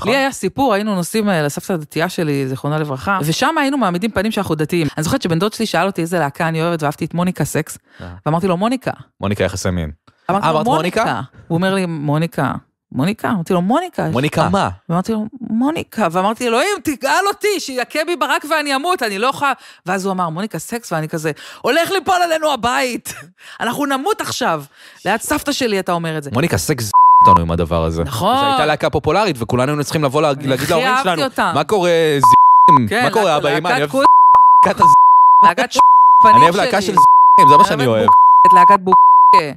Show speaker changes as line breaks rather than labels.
לי נכון. היה סיפור, היינו נוסעים אה, לסבתא הדתייה שלי, זיכרונה לברכה, אה. ושם היינו מעמידים פנים שאנחנו דתיים. אני זוכרת שבן דוד שלי שאל אותי איזה להקה אני אוהבת, ואהבתי את מוניקה סקס, אה. ואמרתי לו, מוניקה.
מוניקה יחסי מין.
אמרת מוניקה. הוא אומר לי, מוניקה. מוניקה? אמרתי לו, מוניקה. מוניקה מה? ואמרתי לו, מוניקה. ואמרתי, אלוהים, תגאל אותי, שיכה בי ברק ואני אמות, אני לא יכולה... ואז הוא אמר, מוניקה סקס, ואני כזה, הולך ליפול עלינו הבית, אנחנו נמות עכשיו. ליד סבתא שלי אתה אומר את זה. מוניקה
סקס אותנו עם הדבר הזה. נכון. זו הייתה להקה פופולרית, וכולנו היינו צריכים לבוא להגיד להורים שלנו, מה קורה ז... כן, מה קורה אבא, אמא, אני אוהב
להקת הז...
אני אוהב להקה של ז... זה מה שאני אוהב. להקת בוק...